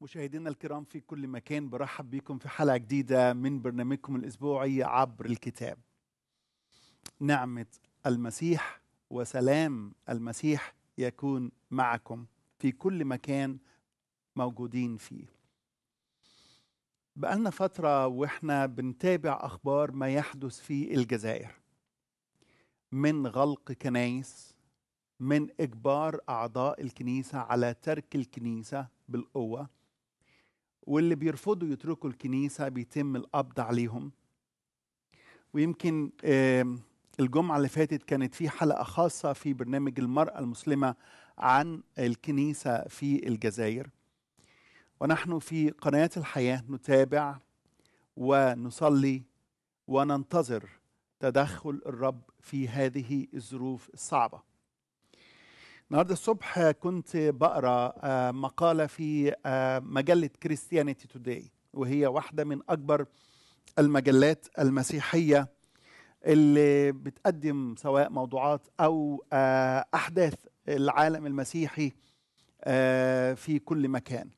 مشاهدينا الكرام في كل مكان برحب بكم في حلقة جديدة من برنامجكم الأسبوعي عبر الكتاب نعمة المسيح وسلام المسيح يكون معكم في كل مكان موجودين فيه بقالنا فترة وإحنا بنتابع أخبار ما يحدث في الجزائر من غلق كنايس من إجبار أعضاء الكنيسة على ترك الكنيسة بالقوة واللي بيرفضوا يتركوا الكنيسة بيتم القبض عليهم ويمكن الجمعة اللي فاتت كانت في حلقة خاصة في برنامج المرأة المسلمة عن الكنيسة في الجزائر ونحن في قناة الحياة نتابع ونصلي وننتظر تدخل الرب في هذه الظروف الصعبة النهارده الصبح كنت بقرا آه، مقاله في آه، مجله كريستيانيتي توداي وهي واحده من اكبر المجلات المسيحيه اللي بتقدم سواء موضوعات او آه، احداث العالم المسيحي في كل مكان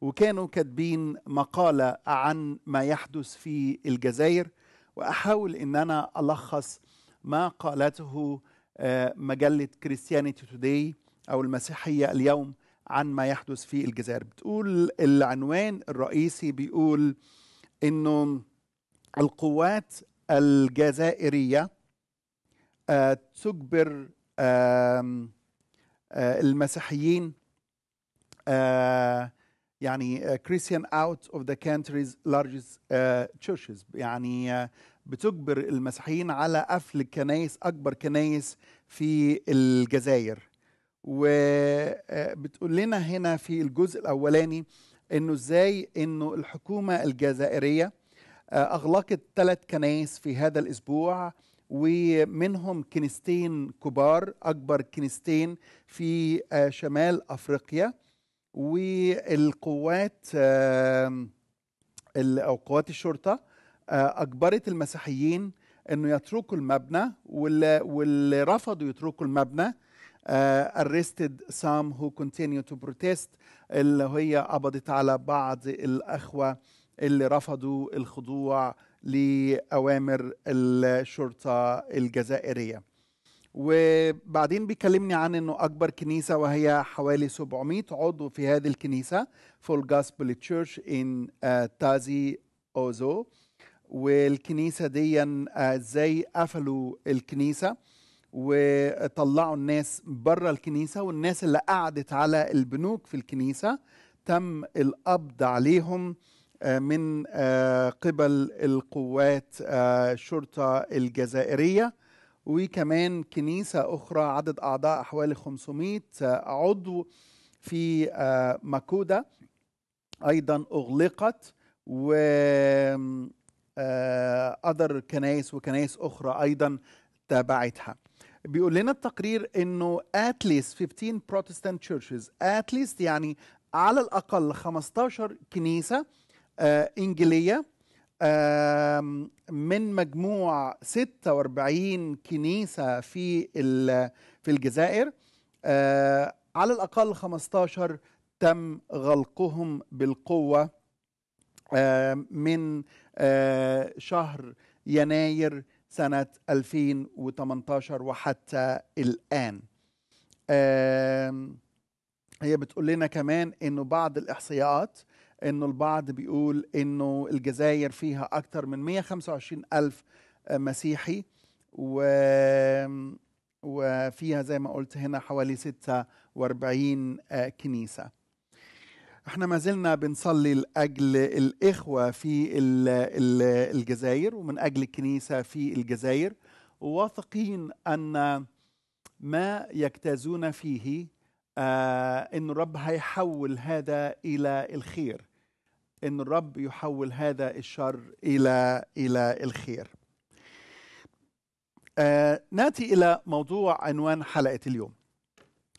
وكانوا كاتبين مقاله عن ما يحدث في الجزائر واحاول ان انا الخص ما قالته آه، مجله كريستيانيتي توداي او المسيحيه اليوم عن ما يحدث في الجزائر بتقول العنوان الرئيسي بيقول انه القوات الجزائريه آه، تجبر آه، المسيحيين آه يعني كريستيان اوت اوف ذا كانتريز لارجست تشيرشز يعني uh, بتجبر المسيحيين على قفل كنايس اكبر كنايس في الجزائر وبتقول uh, لنا هنا في الجزء الاولاني انه ازاي انه الحكومه الجزائريه uh, اغلقت ثلاث كنايس في هذا الاسبوع ومنهم كنيستين كبار اكبر كنيستين في شمال افريقيا والقوات او قوات الشرطه آه، اجبرت المسيحيين انه يتركوا المبنى واللي رفضوا يتركوا المبنى آه، arrested some who continue to protest اللي هي قبضت على بعض الاخوه اللي رفضوا الخضوع لاوامر الشرطه الجزائريه وبعدين بيكلمني عن انه اكبر كنيسه وهي حوالي 700 عضو في هذه الكنيسه فول جاسبل تشيرش ان تازي اوزو والكنيسه دي آه، ازاي قفلوا الكنيسه وطلعوا الناس بره الكنيسه والناس اللي قعدت على البنوك في الكنيسه تم القبض عليهم آه، من آه، قبل القوات الشرطه الجزائريه وكمان كنيسة أخرى عدد أعضاء حوالي 500 عضو في آه، ماكودا أيضا أغلقت و أدر آه، كنايس وكنايس أخرى أيضا تابعتها بيقول لنا التقرير انه at least 15 Protestant churches at least يعني على الاقل 15 كنيسه إنجليه انجيليه من مجموع 46 كنيسة في في الجزائر آه، على الأقل 15 تم غلقهم بالقوة من آه، شهر يناير سنة 2018 وحتى الآن هي بتقول لنا كمان أنه بعض الإحصائيات انه البعض بيقول انه الجزائر فيها اكثر من 125 الف مسيحي و وفيها زي ما قلت هنا حوالي 46 آه، كنيسة احنا ما زلنا بنصلي لأجل الإخوة في الجزائر ومن أجل الكنيسة في الجزائر وواثقين أن ما يجتازون فيه آه ان الرب هيحول هذا الى الخير ان الرب يحول هذا الشر الى الى الخير آه ناتي الى موضوع عنوان حلقه اليوم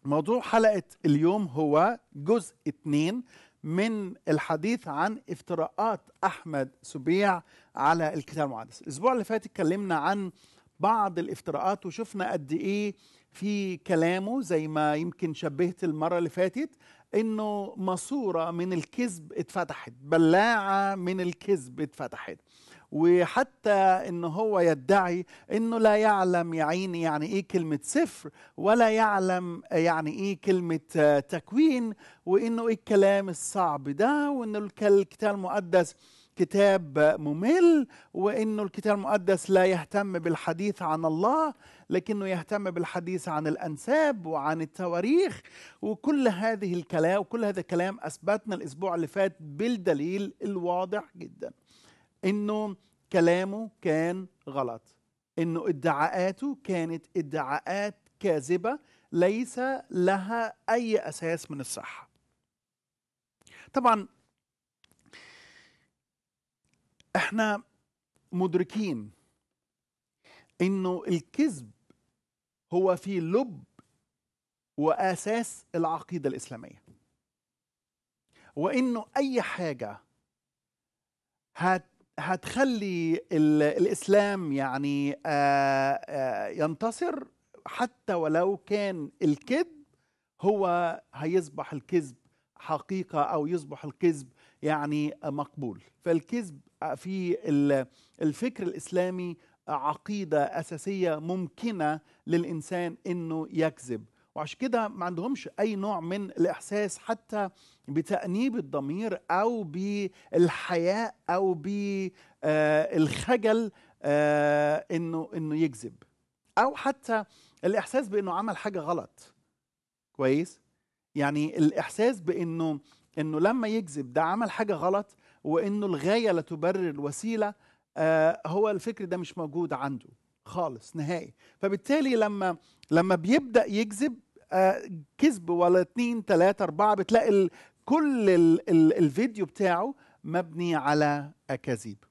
موضوع حلقه اليوم هو جزء اثنين من الحديث عن افتراءات احمد سبيع على الكتاب المقدس الاسبوع اللي فات اتكلمنا عن بعض الافتراءات وشفنا قد ايه في كلامه زي ما يمكن شبهت المره اللي فاتت انه ماسوره من الكذب اتفتحت بلاعه من الكذب اتفتحت وحتى ان هو يدعي انه لا يعلم يا عيني يعني ايه كلمه سفر ولا يعلم يعني ايه كلمه آه، تكوين وانه ايه الكلام الصعب ده وانه الكتاب المقدس كتاب ممل وانه الكتاب المقدس لا يهتم بالحديث عن الله لكنه يهتم بالحديث عن الأنساب وعن التواريخ وكل هذه الكلام وكل هذا الكلام أثبتنا الأسبوع اللي فات بالدليل الواضح جدا إنه كلامه كان غلط إنه ادعاءاته كانت ادعاءات كاذبة ليس لها أي أساس من الصحة طبعا احنا مدركين انه الكذب هو في لب واساس العقيده الاسلاميه وانه اي حاجه هت هتخلي الاسلام يعني آآ آآ ينتصر حتى ولو كان الكذب هو هيصبح الكذب حقيقه او يصبح الكذب يعني مقبول فالكذب في الفكر الاسلامي عقيده اساسيه ممكنه للانسان انه يكذب وعشان كده ما عندهمش اي نوع من الاحساس حتى بتانيب الضمير او بالحياء او بالخجل آه، آه، انه انه يكذب او حتى الاحساس بانه عمل حاجه غلط كويس يعني الاحساس بانه انه لما يكذب ده عمل حاجه غلط وانه الغايه لا تبرر الوسيله آه، هو الفكر ده مش موجود عنده خالص نهائي فبالتالي لما لما بيبدا يكذب آه، كذب ولا اتنين تلاتة اربعة بتلاقي ال كل ال ال الفيديو بتاعه مبني على اكاذيب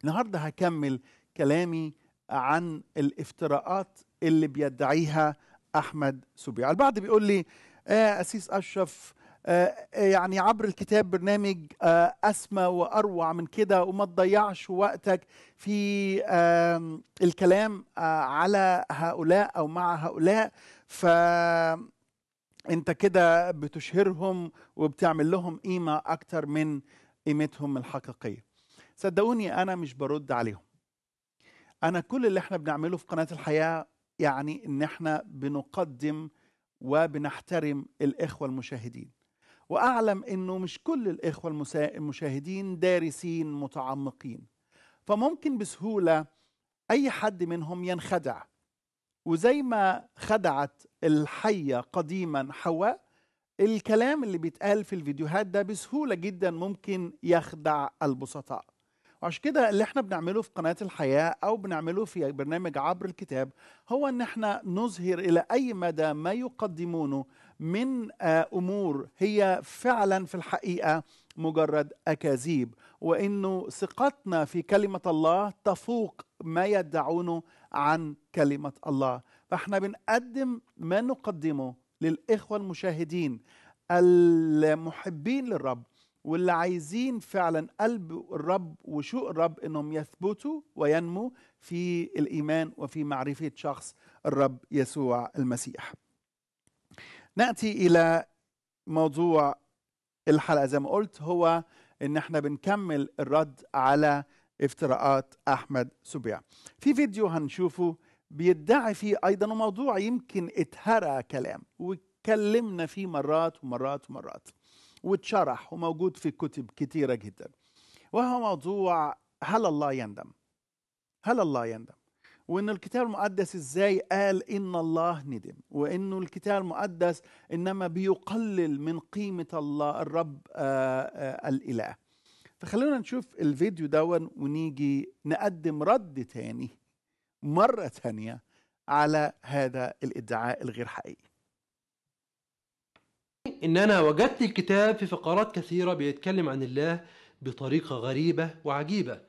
النهارده هكمل كلامي عن الافتراءات اللي بيدعيها احمد سبيع البعض بيقول لي آه اسيس اشرف آه، آه، يعني عبر الكتاب برنامج آه، أسمى وأروع من كده وما تضيعش وقتك في الكلام على هؤلاء أو مع هؤلاء ف انت كده بتشهرهم وبتعمل لهم قيمه اكتر من قيمتهم الحقيقيه صدقوني انا مش برد عليهم انا كل اللي احنا بنعمله في قناه الحياه يعني ان احنا بنقدم وبنحترم الاخوه المشاهدين واعلم انه مش كل الاخوه المشاهدين دارسين متعمقين فممكن بسهوله اي حد منهم ينخدع وزي ما خدعت الحيه قديما حواء الكلام اللي بيتقال في الفيديوهات ده بسهوله جدا ممكن يخدع البسطاء وعشان كده اللي احنا بنعمله في قناه الحياه او بنعمله في برنامج عبر الكتاب هو ان احنا نظهر الى اي مدى ما يقدمونه من آه، امور هي فعلا في الحقيقه مجرد اكاذيب وانه ثقتنا في كلمه الله تفوق ما يدعونه عن كلمه الله فاحنا بنقدم ما نقدمه للاخوه المشاهدين المحبين للرب واللي عايزين فعلا قلب الرب وشوق الرب انهم يثبتوا وينموا في الايمان وفي معرفه شخص الرب يسوع المسيح ناتي الى موضوع الحلقه زي ما قلت هو ان احنا بنكمل الرد على افتراءات احمد سبيع في فيديو هنشوفه بيدعي فيه ايضا موضوع يمكن اتهرى كلام واتكلمنا فيه مرات ومرات ومرات واتشرح وموجود في كتب كتيره جدا وهو موضوع هل الله يندم هل الله يندم وان الكتاب المقدس ازاي قال ان الله ندم وانه الكتاب المقدس انما بيقلل من قيمه الله الرب آآ آه، آآ آه، الاله فخلونا نشوف الفيديو دون ونيجي نقدم رد تاني مره تانيه على هذا الادعاء الغير حقيقي ان انا وجدت الكتاب في فقرات كثيره بيتكلم عن الله بطريقه غريبه وعجيبه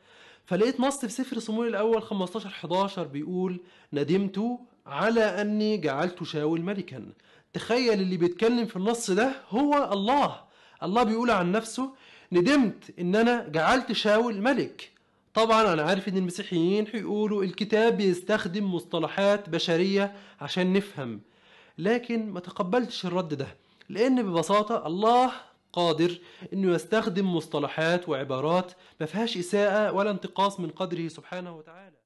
فلقيت نص في سفر صمويل الأول 15 11 بيقول ندمت على أني جعلت شاول ملكا تخيل اللي بيتكلم في النص ده هو الله الله بيقول عن نفسه ندمت ان انا جعلت شاول ملك طبعا انا عارف ان المسيحيين هيقولوا الكتاب بيستخدم مصطلحات بشريه عشان نفهم لكن ما تقبلتش الرد ده لان ببساطه الله قادر انه يستخدم مصطلحات وعبارات ما فيهاش اساءه ولا انتقاص من قدره سبحانه وتعالى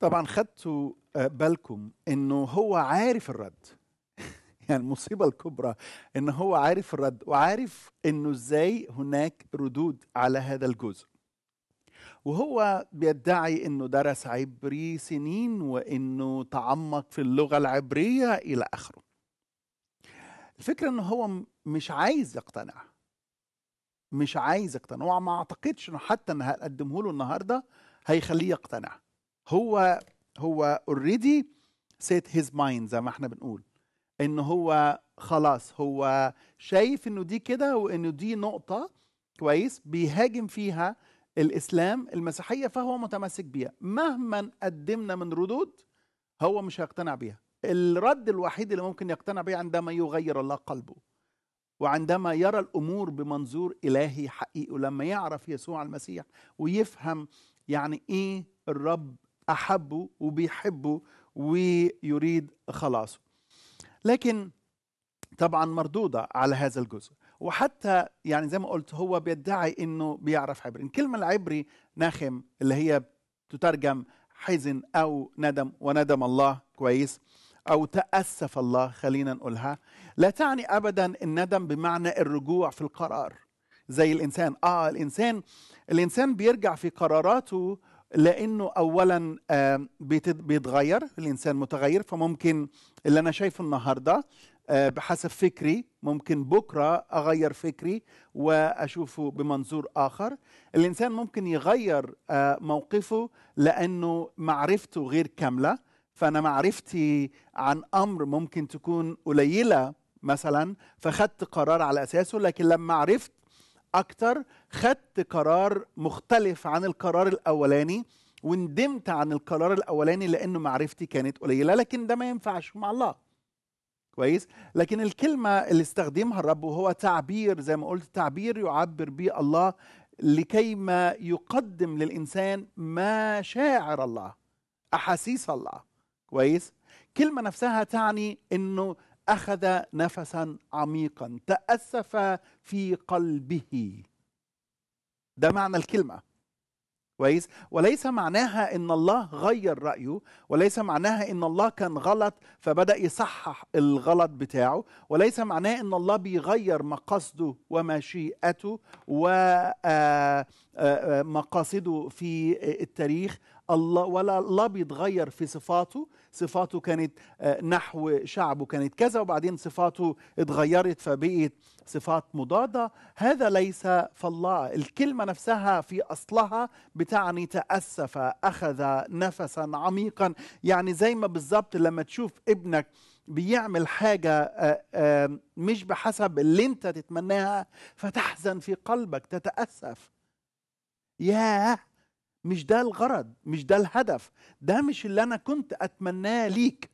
طبعا خدتوا بالكم انه هو عارف الرد يعني المصيبه الكبرى ان هو عارف الرد وعارف انه ازاي هناك ردود على هذا الجزء وهو بيدعي انه درس عبري سنين وانه تعمق في اللغه العبريه الى اخره الفكره ان هو مش عايز يقتنع مش عايز يقتنع هو ما اعتقدش انه حتى ان هقدمه له النهارده هيخليه يقتنع هو هو اوريدي سيت هيز مايند زي ما احنا بنقول ان هو خلاص هو شايف انه دي كده وانه دي نقطه كويس بيهاجم فيها الاسلام المسيحيه فهو متمسك بيها مهما قدمنا من ردود هو مش هيقتنع بيها الرد الوحيد اللي ممكن يقتنع به عندما يغير الله قلبه وعندما يرى الامور بمنظور الهي حقيقي ولما يعرف يسوع المسيح ويفهم يعني ايه الرب احبه وبيحبه ويريد خلاصه لكن طبعا مردوده على هذا الجزء وحتى يعني زي ما قلت هو بيدعي انه بيعرف عبري الكلمه العبري ناخم اللي هي تترجم حزن او ندم وندم الله كويس أو تأسف الله خلينا نقولها لا تعني أبدا الندم بمعنى الرجوع في القرار زي الإنسان آه الإنسان الإنسان بيرجع في قراراته لانه اولا بيتغير الانسان متغير فممكن اللي انا شايفه النهارده آه، بحسب فكري ممكن بكره اغير فكري واشوفه بمنظور اخر الانسان ممكن يغير آه، موقفه لانه معرفته غير كامله فانا معرفتي عن امر ممكن تكون قليله مثلا فخدت قرار على اساسه لكن لما عرفت اكتر خدت قرار مختلف عن القرار الاولاني وندمت عن القرار الاولاني لانه معرفتي كانت قليله لكن ده ما ينفعش مع الله كويس لكن الكلمه اللي استخدمها الرب وهو تعبير زي ما قلت تعبير يعبر به الله لكي ما يقدم للانسان مشاعر الله احاسيس الله كويس كلمة نفسها تعني أنه أخذ نفسا عميقا تأسف في قلبه ده معنى الكلمة كويس وليس معناها ان الله غير رايه وليس معناها ان الله كان غلط فبدا يصحح الغلط بتاعه وليس معناه ان الله بيغير مقاصده ومشيئته ومقاصده آه، آه، آه، في التاريخ الله ولا الله بيتغير في صفاته صفاته كانت آه، نحو شعبه كانت كذا وبعدين صفاته اتغيرت فبقيت صفات مضادة هذا ليس فالله الكلمة نفسها في أصلها بتعني تأسف أخذ نفسا عميقا يعني زي ما بالظبط لما تشوف ابنك بيعمل حاجة آه، مش بحسب اللي انت تتمناها فتحزن في قلبك تتأسف ياه مش ده الغرض مش ده الهدف ده مش اللي انا كنت اتمناه ليك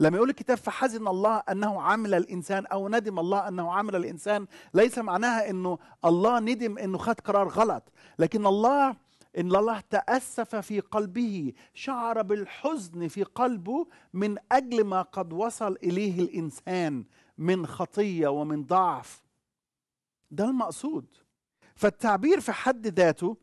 لما يقول الكتاب فحزن الله انه عمل الانسان او ندم الله انه عمل الانسان ليس معناها انه الله ندم انه خد قرار غلط لكن الله ان الله تاسف في قلبه شعر بالحزن في قلبه من اجل ما قد وصل اليه الانسان من خطيه ومن ضعف ده المقصود فالتعبير في حد ذاته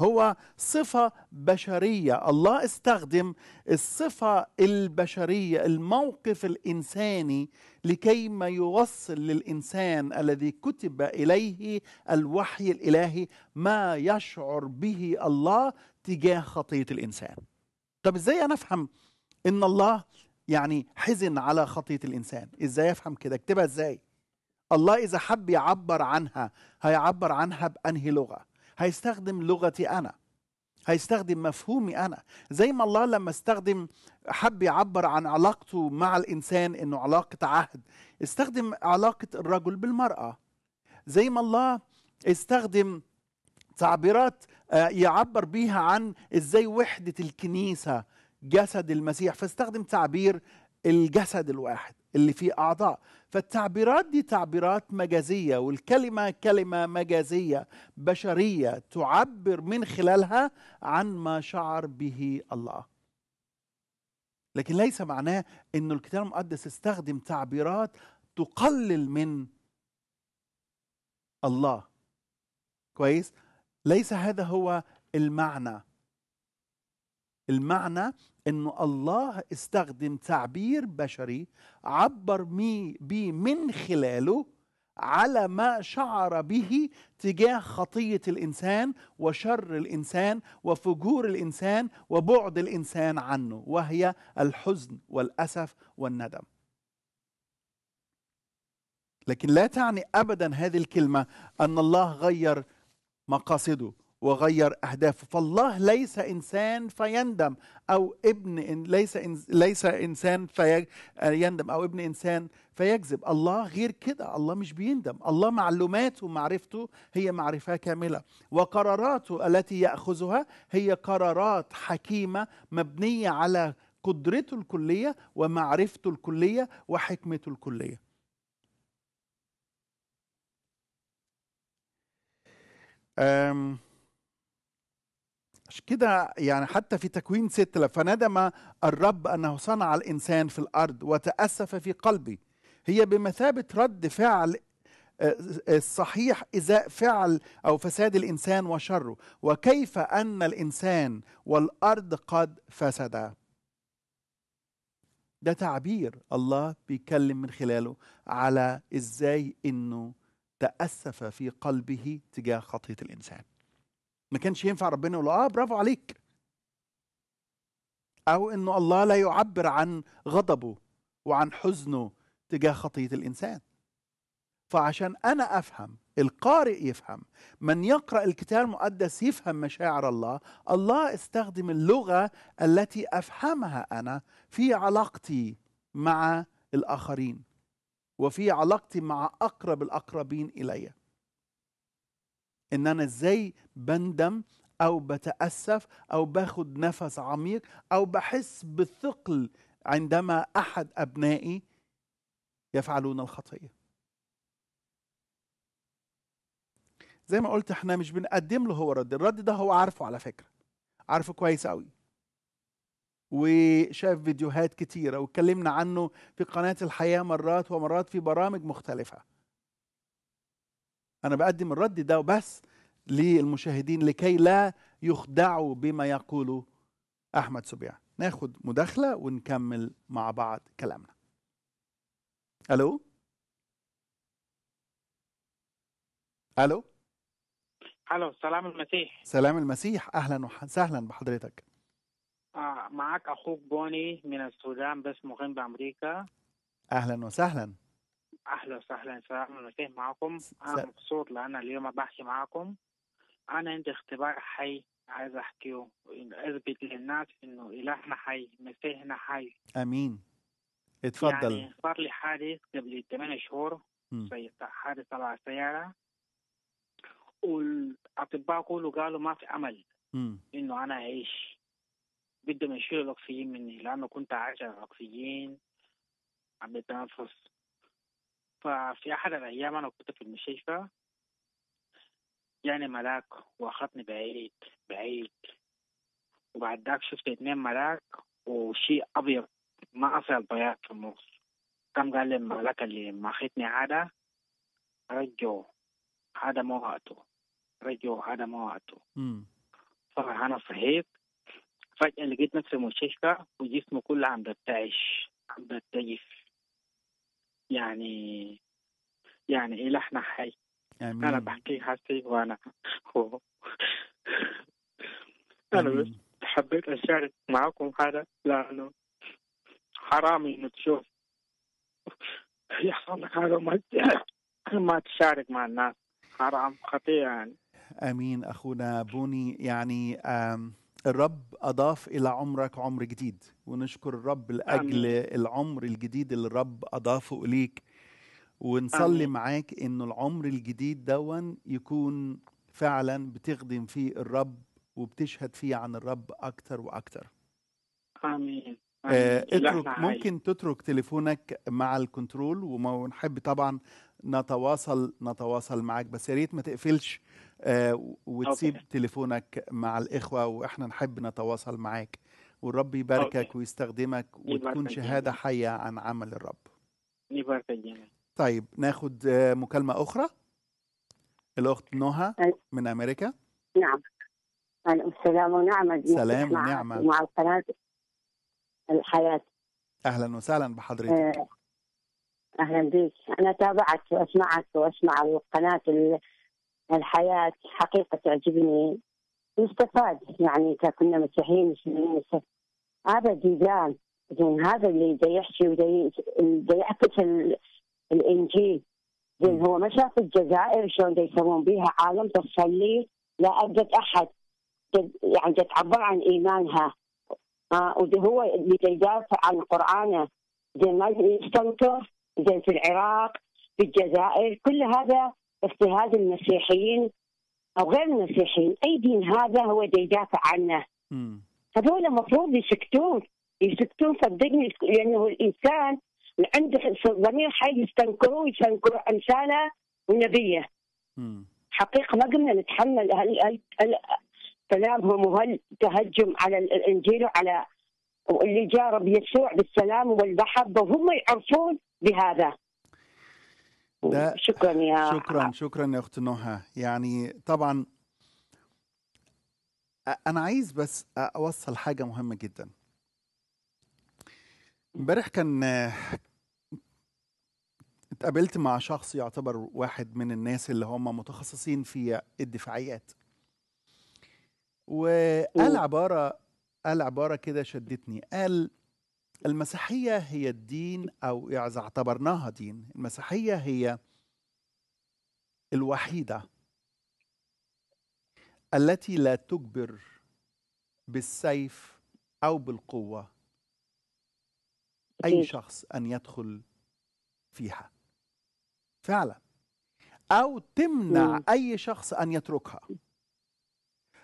هو صفة بشرية الله استخدم الصفة البشرية الموقف الإنساني لكي ما يوصل للإنسان الذي كتب إليه الوحي الإلهي ما يشعر به الله تجاه خطية الإنسان طب إزاي أنا أفهم إن الله يعني حزن على خطية الإنسان إزاي أفهم كده اكتبها إزاي الله إذا حب يعبر عنها هيعبر عنها بأنهي لغة هيستخدم لغتي أنا هيستخدم مفهومي أنا زي ما الله لما استخدم حب يعبر عن علاقته مع الإنسان إنه علاقة عهد استخدم علاقة الرجل بالمرأة زي ما الله استخدم تعبيرات آه، يعبر بيها عن ازاي وحدة الكنيسة جسد المسيح فاستخدم تعبير الجسد الواحد اللي فيه اعضاء فالتعبيرات دي تعبيرات مجازيه والكلمه كلمه مجازيه بشريه تعبر من خلالها عن ما شعر به الله لكن ليس معناه ان الكتاب المقدس استخدم تعبيرات تقلل من الله كويس ليس هذا هو المعنى المعنى انه الله استخدم تعبير بشري عبر بيه من خلاله على ما شعر به تجاه خطيه الانسان وشر الانسان وفجور الانسان وبعد الانسان عنه وهي الحزن والاسف والندم لكن لا تعني ابدا هذه الكلمه ان الله غير مقاصده وغير اهدافه فالله ليس انسان فيندم او ابن إن ليس إن ليس انسان فيندم او ابن انسان فيكذب الله غير كده الله مش بيندم الله معلوماته ومعرفته هي معرفه كامله وقراراته التي ياخذها هي قرارات حكيمه مبنيه على قدرته الكليه ومعرفته الكليه وحكمته الكليه عشان كده يعني حتى في تكوين ستة فندم الرب أنه صنع الإنسان في الأرض وتأسف في قلبي هي بمثابة رد فعل الصحيح آه، آه، إزاء فعل أو فساد الإنسان وشره وكيف أن الإنسان والأرض قد فسدا ده تعبير الله بيتكلم من خلاله على إزاي إنه تأسف في قلبه تجاه خطية الإنسان ما كانش ينفع ربنا يقول اه برافو عليك او انه الله لا يعبر عن غضبه وعن حزنه تجاه خطيه الانسان فعشان انا افهم القارئ يفهم من يقرا الكتاب المقدس يفهم مشاعر الله الله استخدم اللغه التي افهمها انا في علاقتي مع الاخرين وفي علاقتي مع اقرب الاقربين الي ان انا ازاي بندم او بتاسف او باخد نفس عميق او بحس بالثقل عندما احد ابنائي يفعلون الخطيه زي ما قلت احنا مش بنقدم له هو رد الرد ده هو عارفه على فكره عارفه كويس قوي وشاف فيديوهات كتيره واتكلمنا عنه في قناه الحياه مرات ومرات في برامج مختلفه انا بقدم الرد ده وبس للمشاهدين لكي لا يخدعوا بما يقوله احمد سبيع ناخد مداخله ونكمل مع بعض كلامنا الو الو الو سلام المسيح سلام المسيح اهلا وسهلا بحضرتك آه معك اخوك بوني من السودان بس مقيم بامريكا اهلا وسهلا اهلا وسهلا سلام المسيح معكم انا مبسوط لان اليوم بحكي معكم انا عندي اختبار حي عايز احكيه اثبت للناس انه الهنا حي مسيحنا حي امين اتفضل يعني صار لي حادث قبل 8 شهور حادث تبع سياره والاطباء كله قالوا ما في امل انه انا اعيش بدهم يشيلوا الاكسجين مني لانه كنت عايش على الاكسجين عم بتنفس ففي احد الايام انا كنت في المستشفى يعني ملاك واخذني بعيد بعيد وبعد ذاك شفت اثنين ملاك وشيء ابيض ما اصل بياض في النص كم قال لي الملاك اللي ماخذني هذا رجو هذا مو وقته رجو هذا مو وقته طبعا انا صحيت فجأة لقيت نفسي مستشفى وجسمي كله عم بتعش عم بتجف يعني يعني إيه لحنا حي آمين. أنا بحكي حسي وأنا هو أنا بس حبيت أشارك معكم هذا لأنه حرام إنه تشوف يحصل لك هذا ما ما تشارك مع الناس حرام خطيئة يعني امين اخونا بوني يعني الرب اضاف الى عمرك عمر جديد ونشكر الرب لاجل العمر الجديد اللي الرب اضافه اليك ونصلي آمين. معاك انه العمر الجديد دون يكون فعلا بتخدم فيه الرب وبتشهد فيه عن الرب اكتر واكتر امين, آه، آمين. آه اترك ممكن تترك تليفونك مع الكنترول ونحب طبعا نتواصل نتواصل معاك بس يا ريت ما تقفلش آه وتسيب أوكي. تليفونك مع الاخوه واحنا نحب نتواصل معاك والرب يباركك أوكي. ويستخدمك وتكون شهاده حيه عن عمل الرب يبارك طيب ناخد آه، مكالمة أخرى الأخت نهى من أمريكا نعم السلام ونعمة سلام ونعمة مع القناة الحياة أهلا وسهلا بحضرتك آه، أهلا بك أنا تابعت وأسمعك وأسمع القناة الحياة حقيقة تعجبني مستفاد يعني كنا مسيحيين مسلمين هذا ديدان يعني هذا اللي يحشي ويحكي الانجيل زين هو ما شاف الجزائر شلون يسوون بها عالم تصلي لا اجت احد يعني تعبر عن ايمانها آه وهو يدافع عن قرانه زين ما يستنكر زين في العراق في الجزائر كل هذا اضطهاد المسيحيين او غير المسيحيين اي دين هذا هو يدافع عنه هذول المفروض يسكتون يسكتون صدقني لانه الانسان عند ضمير حي يستنكروا يستنكروا امثاله ونبيه حقيقه ما قمنا نتحمل هل كلامهم تهجم على الانجيل وعلى اللي جاء رب يسوع بالسلام والمحبه وهم يعرفون بهذا ده شكرا يا شكرا شكرا يا اخت نهى يعني طبعا انا عايز بس اوصل حاجه مهمه جدا امبارح كان اتقابلت مع شخص يعتبر واحد من الناس اللي هم متخصصين في الدفاعيات وقال عبارة قال عبارة كده شدتني قال المسيحية هي الدين أو إذا اعتبرناها دين المسيحية هي الوحيدة التي لا تجبر بالسيف أو بالقوة أي شخص أن يدخل فيها فعلا أو تمنع مم. أي شخص أن يتركها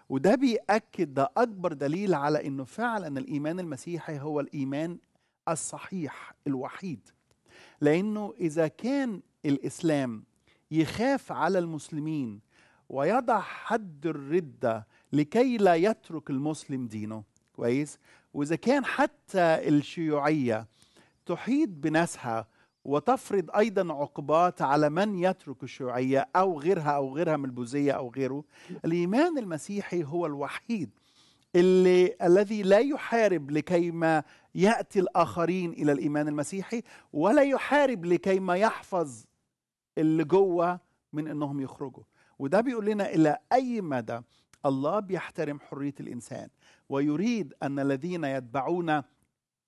وده بيأكد ده أكبر دليل على إنه فعلا الإيمان المسيحي هو الإيمان الصحيح الوحيد لأنه إذا كان الإسلام يخاف على المسلمين ويضع حد الردة لكي لا يترك المسلم دينه كويس وإذا كان حتى الشيوعية تحيط بناسها وتفرض ايضا عقوبات على من يترك الشيوعيه او غيرها او غيرها من البوذيه او غيره الايمان المسيحي هو الوحيد اللي الذي لا يحارب لكيما ياتي الاخرين الى الايمان المسيحي ولا يحارب لكيما يحفظ اللي جوه من انهم يخرجوا وده بيقول لنا الى اي مدى الله بيحترم حريه الانسان ويريد ان الذين يتبعون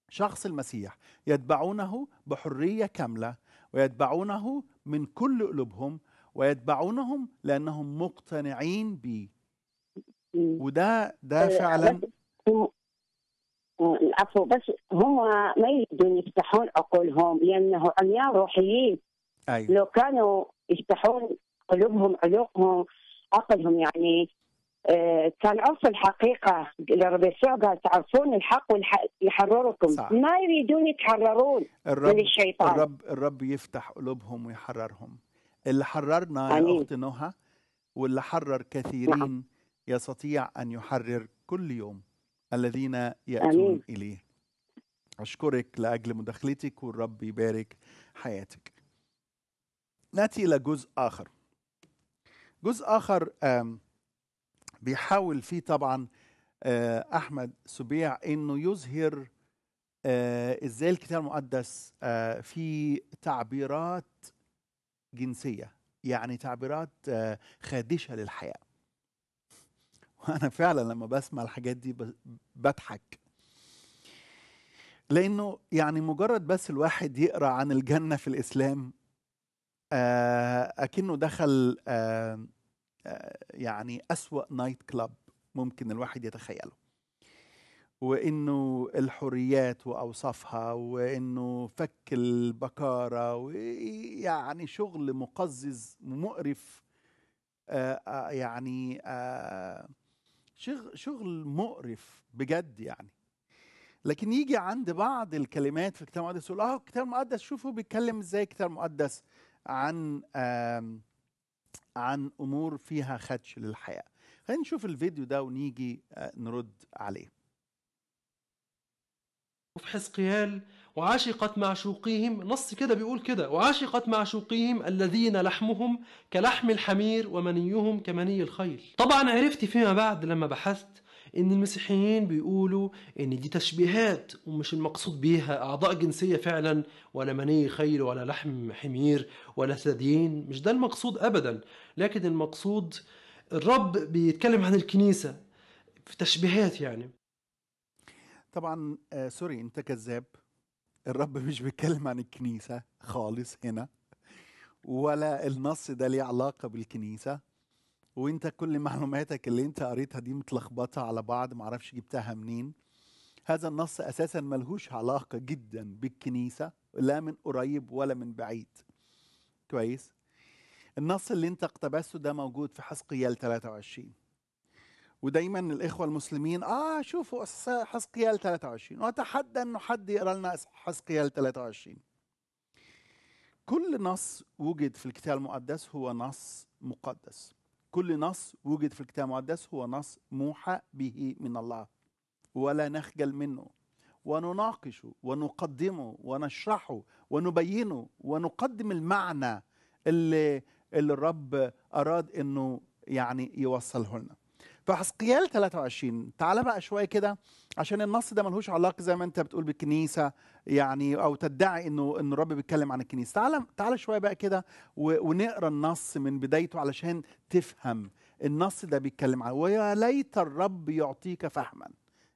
شخص المسيح يتبعونه بحريه كامله ويتبعونه من كل قلوبهم ويتبعونهم لانهم مقتنعين به وده ده إيه، فعلا العفو بس هم ما يقدرون يفتحون عقولهم لانه عميان روحيين أيوة. لو كانوا يفتحون قلوبهم عقولهم عقلهم يعني آه، كان عرف الحقيقة الربيع قال تعرفون الحق ويحرركم ما يريدون يتحررون الرب من الشيطان الرب الرب يفتح قلوبهم ويحررهم اللي حررنا يا أخت نهى واللي حرر كثيرين نعم. يستطيع أن يحرر كل يوم الذين يأتون آمين. إليه أشكرك لأجل مداخلتك والرب يبارك حياتك نأتي إلى جزء آخر جزء آخر آم بيحاول فيه طبعا آه، احمد سبيع انه يظهر آه، ازاي الكتاب المقدس آه، في تعبيرات جنسيه يعني تعبيرات خادشه للحياه وانا فعلا لما بسمع الحاجات دي بضحك لانه يعني مجرد بس الواحد يقرا عن الجنه في الاسلام اكنه دخل يعني أسوأ نايت كلاب ممكن الواحد يتخيله وإنه الحريات وأوصافها وإنه فك البكارة ويعني شغل مقزز مقرف آه، آه، يعني آه، شغل مقرف بجد يعني لكن يجي عند بعض الكلمات في الكتاب المقدس يقول اه الكتاب المقدس شوفوا بيتكلم ازاي الكتاب المقدس عن عن امور فيها خدش للحياه خلينا نشوف الفيديو ده ونيجي آه، نرد عليه في حزقيال وعاشقت معشوقيهم نص كده بيقول كده وعاشقت معشوقيهم الذين لحمهم كلحم الحمير ومنيهم كمني الخيل طبعا عرفت فيما بعد لما بحثت ان المسيحيين بيقولوا ان دي تشبيهات ومش المقصود بيها اعضاء جنسيه فعلا ولا مني خيل ولا لحم حمير ولا ثديين مش ده المقصود ابدا لكن المقصود الرب بيتكلم عن الكنيسه في تشبيهات يعني طبعا آه سوري انت كذاب الرب مش بيتكلم عن الكنيسه خالص هنا ولا النص ده ليه علاقه بالكنيسه وانت كل معلوماتك اللي انت قريتها دي متلخبطه على بعض معرفش جبتها منين هذا النص اساسا ملهوش علاقه جدا بالكنيسه لا من قريب ولا من بعيد كويس النص اللي انت اقتبسته ده موجود في حسقيال 23 ودايما الاخوه المسلمين اه شوفوا حسقيال 23 واتحدى انه حد يقرا لنا حسقيال 23 كل نص وجد في الكتاب المقدس هو نص مقدس كل نص وجد في الكتاب المقدس هو نص موحى به من الله ولا نخجل منه ونناقشه ونقدمه ونشرحه ونبينه ونقدم المعنى اللي اللي الرب اراد انه يعني يوصله لنا في حسقيال 23 تعال بقى شويه كده عشان النص ده ملهوش علاقه زي ما انت بتقول بالكنيسه يعني او تدعي انه إنه الرب بيتكلم عن الكنيسه تعال تعال شويه بقى كده ونقرا النص من بدايته علشان تفهم النص ده بيتكلم عن ويا ليت الرب يعطيك فهما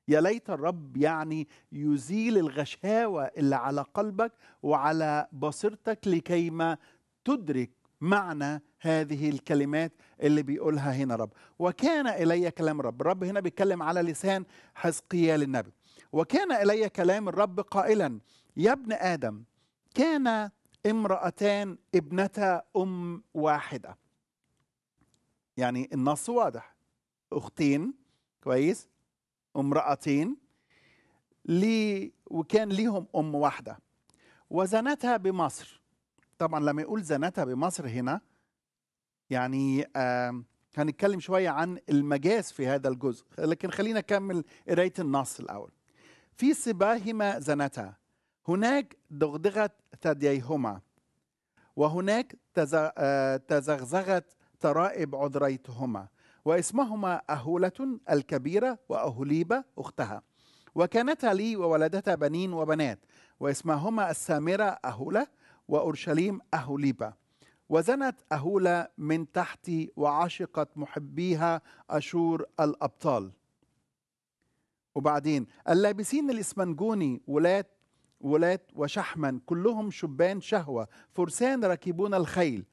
يا ليت الرب يعني يزيل الغشاوه اللي على قلبك وعلى بصيرتك لكيما تدرك معنى هذه الكلمات اللي بيقولها هنا رب وكان إلي كلام رب رب هنا بيتكلم على لسان حزقيال النبي وكان إلي كلام الرب قائلا يا ابن آدم كان امرأتان ابنتا أم واحدة يعني النص واضح أختين كويس امرأتين لي وكان ليهم أم واحدة وزنتها بمصر طبعا لما يقول زنتها بمصر هنا يعني هنتكلم شوية عن المجاز في هذا الجزء لكن خلينا نكمل قراية النص الأول في سباهما زنتا هناك دغدغت ثدييهما وهناك آه، تزغزغت ترائب عذريتهما واسمهما أهولة الكبيرة وأهليبة أختها وكانتا لي وولدتا بنين وبنات واسمهما السامرة أهولة وأورشليم أهوليبة وزنت أهولا من تحت وعشقت محبيها أشور الأبطال وبعدين اللابسين الإسمنجوني ولات ولات وشحما كلهم شبان شهوة فرسان راكبون الخيل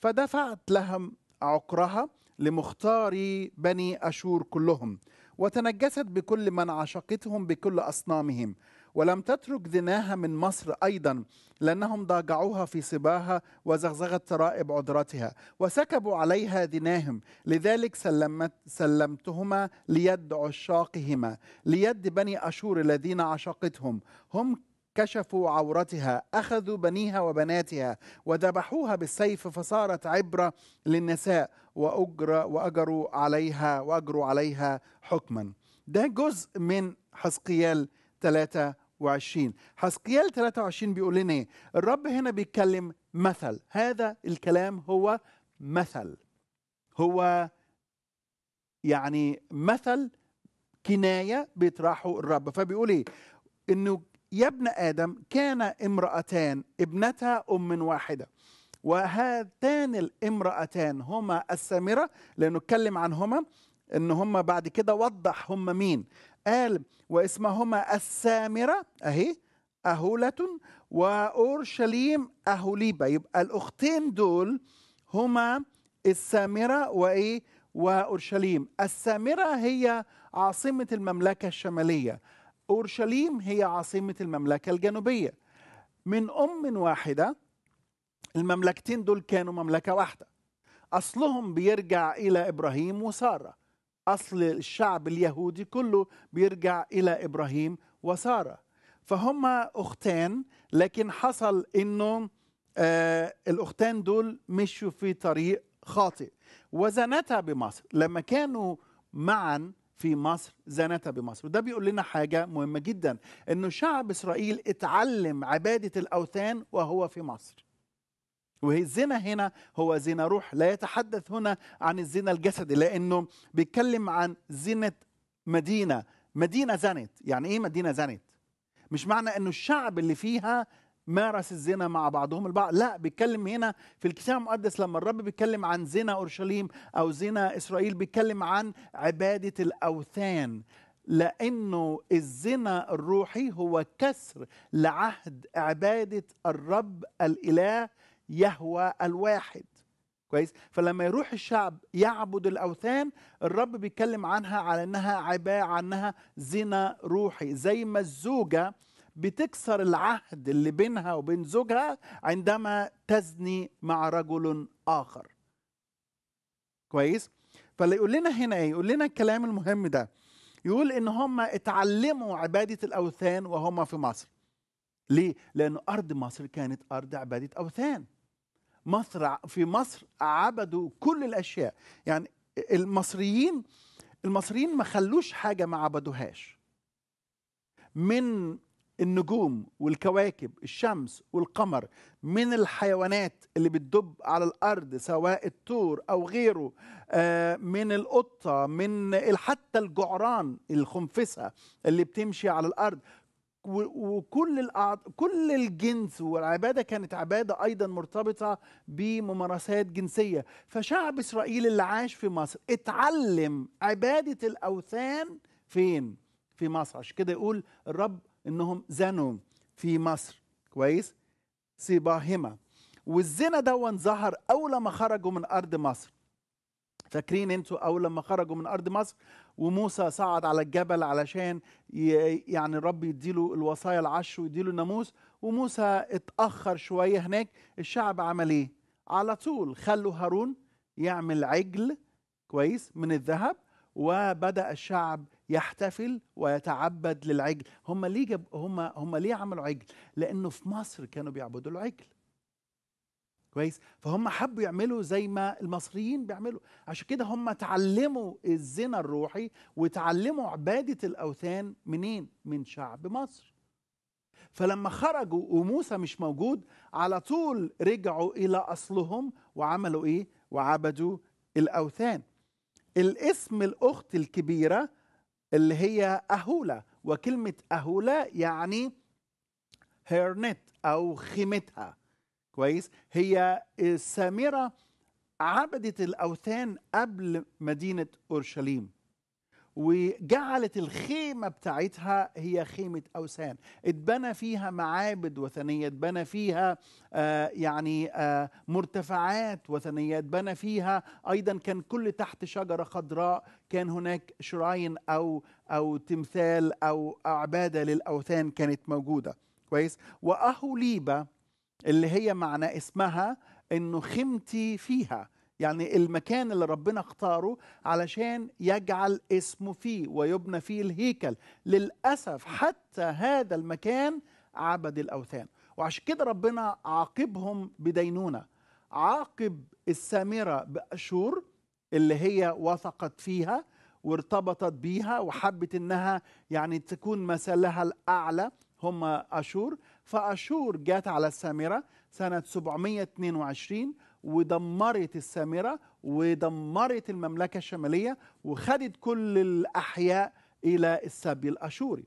فدفعت لهم عقرها لمختاري بني أشور كلهم وتنجست بكل من عشقتهم بكل أصنامهم ولم تترك ذناها من مصر أيضا لأنهم ضاجعوها في صباها وزغزغت ترائب عذرتها وسكبوا عليها ذناهم لذلك سلمت سلمتهما ليد عشاقهما ليد بني أشور الذين عشقتهم هم كشفوا عورتها اخذوا بنيها وبناتها وذبحوها بالسيف فصارت عبره للنساء واجر واجروا عليها واجروا عليها حكما ده جزء من حسقيال 3 وعشرين حسقيال 23 بيقول لنا ايه الرب هنا بيتكلم مثل هذا الكلام هو مثل هو يعني مثل كنايه بيطرحه الرب فبيقول ايه انه يا ابن ادم كان امراتان ابنتا ام واحده وهاتان الامرأتان هما السامرة لأنه اتكلم عنهما ان هم بعد كده وضح هم مين قال واسمهما السامره اهي اهولة واورشليم اهوليبه يبقى الاختين دول هما السامره وايه واورشليم السامره هي عاصمه المملكه الشماليه اورشليم هي عاصمه المملكه الجنوبيه من ام واحده المملكتين دول كانوا مملكه واحده اصلهم بيرجع الى ابراهيم وساره اصل الشعب اليهودي كله بيرجع الى ابراهيم وساره فهما اختان لكن حصل انه آه الاختان دول مشوا في طريق خاطئ وزنتا بمصر لما كانوا معا في مصر زنتا بمصر وده بيقول لنا حاجة مهمة جدا انه شعب اسرائيل اتعلم عبادة الاوثان وهو في مصر وهي الزنا هنا هو زنا روح لا يتحدث هنا عن الزنا الجسدي لانه بيتكلم عن زنة مدينه مدينه زنت يعني ايه مدينه زنت مش معنى انه الشعب اللي فيها مارس الزنا مع بعضهم البعض لا بيتكلم هنا في الكتاب المقدس لما الرب بيتكلم عن زنا اورشليم او زنا اسرائيل بيتكلم عن عباده الاوثان لانه الزنا الروحي هو كسر لعهد عباده الرب الاله يهوى الواحد كويس فلما يروح الشعب يعبد الاوثان الرب بيتكلم عنها على انها عباء عنها زنا روحي زي ما الزوجه بتكسر العهد اللي بينها وبين زوجها عندما تزني مع رجل اخر كويس فاللي يقول لنا هنا ايه يقول لنا الكلام المهم ده يقول ان هم اتعلموا عباده الاوثان وهم في مصر ليه لان ارض مصر كانت ارض عباده اوثان مصر في مصر عبدوا كل الاشياء يعني المصريين المصريين ما خلوش حاجه ما عبدوهاش من النجوم والكواكب الشمس والقمر من الحيوانات اللي بتدب على الارض سواء الطور او غيره آه، من القطه من حتى الجعران الخنفسه اللي بتمشي على الارض وكل الأعض... كل الجنس والعباده كانت عباده ايضا مرتبطه بممارسات جنسيه فشعب اسرائيل اللي عاش في مصر اتعلم عباده الاوثان فين في مصر عشان كده يقول الرب انهم زنوا في مصر كويس سيباهمه والزنا دون ظهر اول ما خرجوا من ارض مصر فاكرين انتوا اول لما خرجوا من ارض مصر وموسى صعد على الجبل علشان يعني الرب يديله الوصايا العشر ويديله الناموس وموسى اتأخر شوية هناك الشعب عمل ايه؟ على طول خلوا هارون يعمل عجل كويس من الذهب وبدأ الشعب يحتفل ويتعبد للعجل هم ليه جب هم هم ليه عملوا عجل لانه في مصر كانوا بيعبدوا العجل كويس فهم حبوا يعملوا زي ما المصريين بيعملوا عشان كده هم تعلموا الزنا الروحي وتعلموا عبادة الأوثان منين من شعب مصر فلما خرجوا وموسى مش موجود على طول رجعوا إلى أصلهم وعملوا إيه وعبدوا الأوثان الاسم الأخت الكبيرة اللي هي أهولا وكلمة أهولا يعني هيرنت أو خيمتها كويس هي سامرة عبدت الأوثان قبل مدينة أورشليم وجعلت الخيمة بتاعتها هي خيمة أوثان اتبنى فيها معابد وثنية اتبنى فيها آه يعني آه مرتفعات وثنية اتبنى فيها أيضا كان كل تحت شجرة خضراء كان هناك شراين أو أو تمثال أو عبادة للأوثان كانت موجودة كويس وأهوليبا اللي هي معنى اسمها انه خيمتي فيها يعني المكان اللي ربنا اختاره علشان يجعل اسمه فيه ويبنى فيه الهيكل للاسف حتى هذا المكان عبد الاوثان وعشان كده ربنا عاقبهم بدينونه عاقب السامره باشور اللي هي وثقت فيها وارتبطت بيها وحبت انها يعني تكون مثلها الاعلى هم اشور فأشور جات على السامرة سنة 722 ودمرت السامرة ودمرت المملكة الشمالية وخدت كل الأحياء إلى السبي الأشوري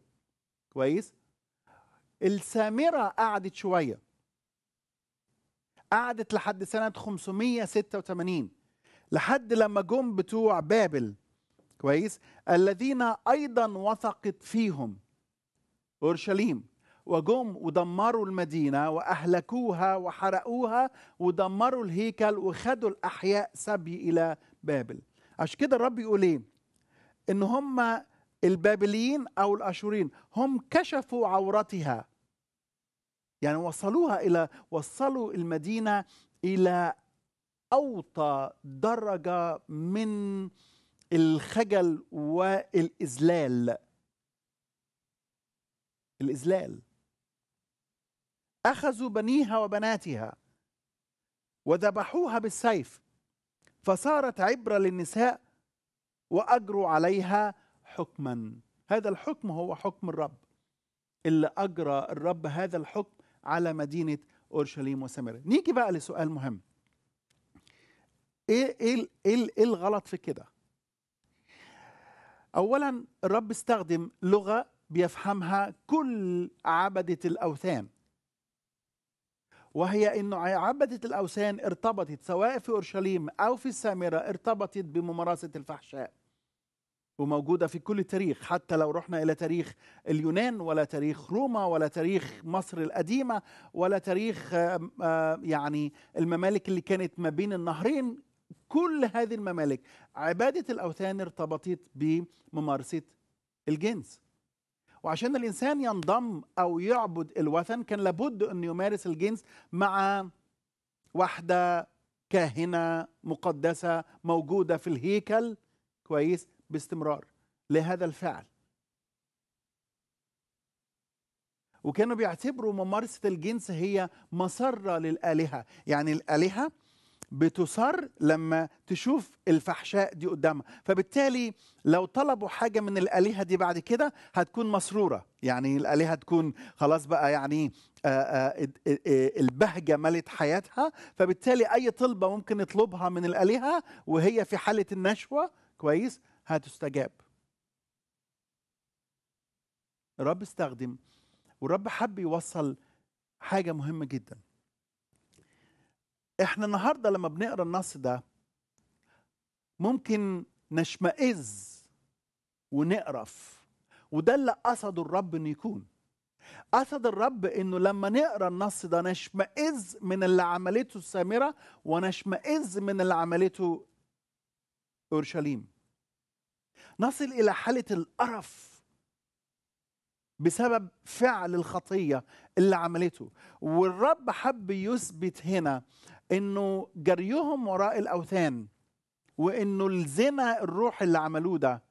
كويس السامرة قعدت شوية قعدت لحد سنة 586 لحد لما جم بتوع بابل كويس الذين أيضا وثقت فيهم أورشليم وجم ودمروا المدينه واهلكوها وحرقوها ودمروا الهيكل وخدوا الاحياء سبي الى بابل عشان كده الرب يقول ايه ان هم البابليين او الاشورين هم كشفوا عورتها يعني وصلوها الى وصلوا المدينه الى اوطى درجه من الخجل والاذلال الإذلال أخذوا بنيها وبناتها وذبحوها بالسيف فصارت عبرة للنساء وأجروا عليها حكما هذا الحكم هو حكم الرب اللي أجرى الرب هذا الحكم على مدينة أورشليم وسامرة نيجي بقى لسؤال مهم إيه, إيه, إيه, إيه الغلط في كده أولا الرب استخدم لغة بيفهمها كل عبدة الأوثان وهي انه عبده الاوثان ارتبطت سواء في اورشليم او في السامره ارتبطت بممارسه الفحشاء وموجوده في كل تاريخ حتى لو رحنا الى تاريخ اليونان ولا تاريخ روما ولا تاريخ مصر القديمه ولا تاريخ يعني الممالك اللي كانت ما بين النهرين كل هذه الممالك عباده الاوثان ارتبطت بممارسه الجنس وعشان الانسان ينضم او يعبد الوثن كان لابد انه يمارس الجنس مع واحده كاهنه مقدسه موجوده في الهيكل كويس باستمرار لهذا الفعل وكانوا بيعتبروا ممارسة الجنس هي مسرة للآلهة يعني الآلهة بتصر لما تشوف الفحشاء دي قدامها فبالتالي لو طلبوا حاجه من الالهه دي بعد كده هتكون مسروره يعني الالهه تكون خلاص بقى يعني آه، آه، البهجه ملت حياتها فبالتالي اي طلبه ممكن يطلبها من الالهه وهي في حاله النشوه كويس هتستجاب الرب استخدم والرب حب يوصل حاجه مهمه جدا احنا النهارده لما بنقرا النص ده ممكن نشمئز ونقرف وده اللي قصده الرب انه يكون قصد الرب انه لما نقرا النص ده نشمئز من اللي عملته السامره ونشمئز من اللي عملته اورشليم نصل الى حاله القرف بسبب فعل الخطيه اللي عملته والرب حب يثبت هنا انه جريهم وراء الاوثان وانه الزنا الروح اللي عملوه ده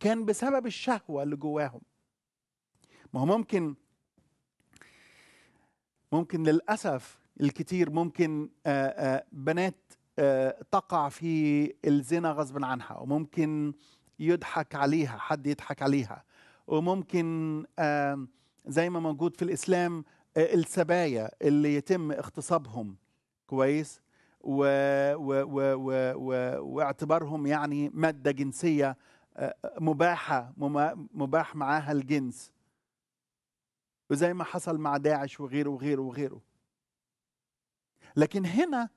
كان بسبب الشهوه اللي جواهم ما هو ممكن ممكن للاسف الكتير ممكن آآ آآ بنات آآ تقع في الزنا غصب عنها وممكن يضحك عليها حد يضحك عليها وممكن زي ما موجود في الاسلام السبايا اللي يتم اغتصابهم كويس و... و... و... و... و... واعتبارهم يعني مادة جنسية آه، آه، مباحة مباح معاها الجنس وزي ما حصل مع داعش وغيره وغيره وغيره لكن هنا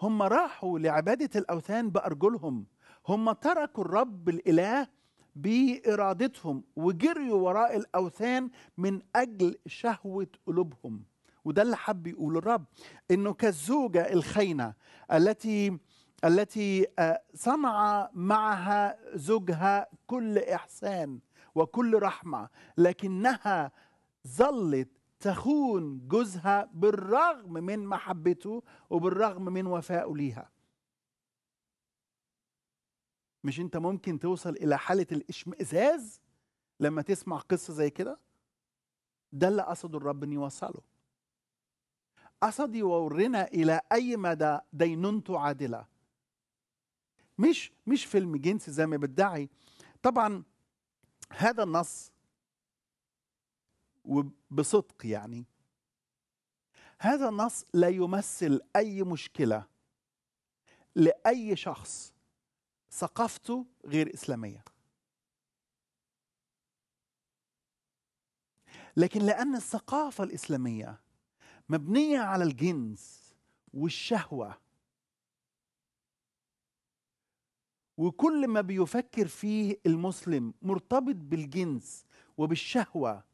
هم راحوا لعبادة الأوثان بأرجلهم هم تركوا الرب الإله بارادتهم وجريوا وراء الاوثان من اجل شهوه قلوبهم وده اللي حب يقوله الرب انه كالزوجه الخينة التي التي آه، صنع معها زوجها كل احسان وكل رحمه لكنها ظلت تخون جوزها بالرغم من محبته وبالرغم من وفائه ليها مش انت ممكن توصل الى حاله الاشمئزاز لما تسمع قصه زي كده ده اللي قصده الرب ان يوصله قصد يورينا الى اي مدى دينونته عادله مش مش فيلم جنسي زي ما بدعي طبعا هذا النص وبصدق يعني هذا النص لا يمثل اي مشكله لاي شخص ثقافته غير إسلامية لكن لأن الثقافة الإسلامية مبنية على الجنس والشهوة وكل ما بيفكر فيه المسلم مرتبط بالجنس وبالشهوة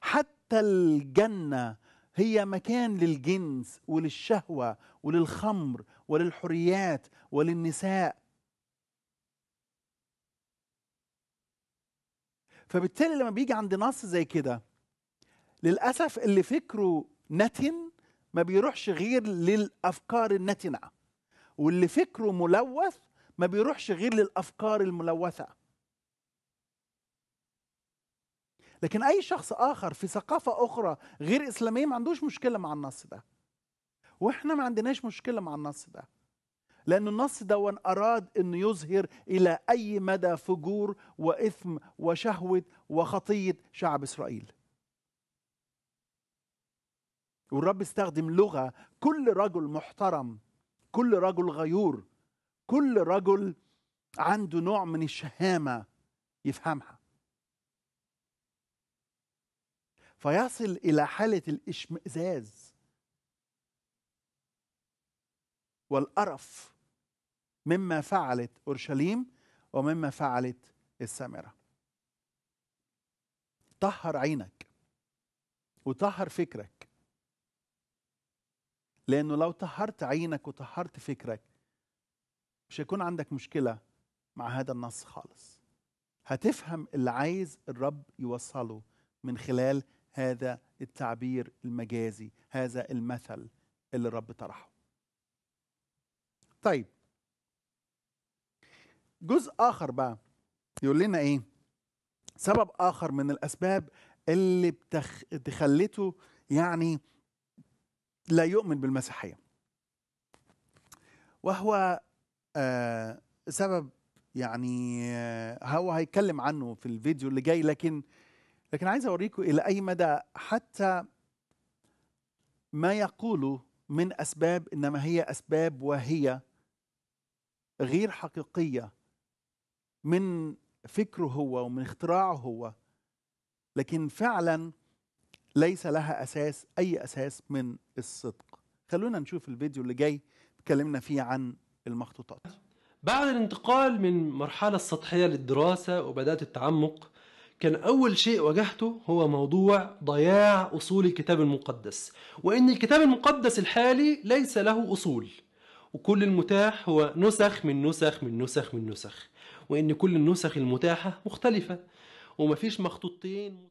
حتى الجنة هي مكان للجنس وللشهوة وللخمر وللحريات وللنساء فبالتالي لما بيجي عند نص زي كده للاسف اللي فكره نتن ما بيروحش غير للافكار النتنه واللي فكره ملوث ما بيروحش غير للافكار الملوثه لكن اي شخص اخر في ثقافه اخرى غير اسلاميه ما عندوش مشكله مع النص ده واحنا ما عندناش مشكله مع النص ده لأن النص دون أراد أنه يظهر إلى أي مدى فجور وإثم وشهوة وخطية شعب إسرائيل والرب استخدم لغة كل رجل محترم كل رجل غيور كل رجل عنده نوع من الشهامة يفهمها فيصل إلى حالة الإشمئزاز والقرف مما فعلت اورشليم ومما فعلت السامره طهر عينك وطهر فكرك لانه لو طهرت عينك وطهرت فكرك مش هيكون عندك مشكله مع هذا النص خالص هتفهم اللي عايز الرب يوصله من خلال هذا التعبير المجازي هذا المثل اللي الرب طرحه طيب جزء اخر بقى يقول لنا ايه سبب اخر من الاسباب اللي بتخ... تخلته يعني لا يؤمن بالمسيحيه وهو آه سبب يعني آه هو هيتكلم عنه في الفيديو اللي جاي لكن لكن عايز اوريكم الى اي مدى حتى ما يقوله من اسباب انما هي اسباب وهي غير حقيقيه من فكره هو ومن اختراعه هو لكن فعلا ليس لها اساس اي اساس من الصدق خلونا نشوف الفيديو اللي جاي اتكلمنا فيه عن المخطوطات بعد الانتقال من مرحلة السطحية للدراسة وبدأت التعمق كان أول شيء واجهته هو موضوع ضياع أصول الكتاب المقدس وإن الكتاب المقدس الحالي ليس له أصول وكل المتاح هو نسخ من نسخ من نسخ من نسخ وإن كل النسخ المتاحة مختلفة ومفيش مخطوطين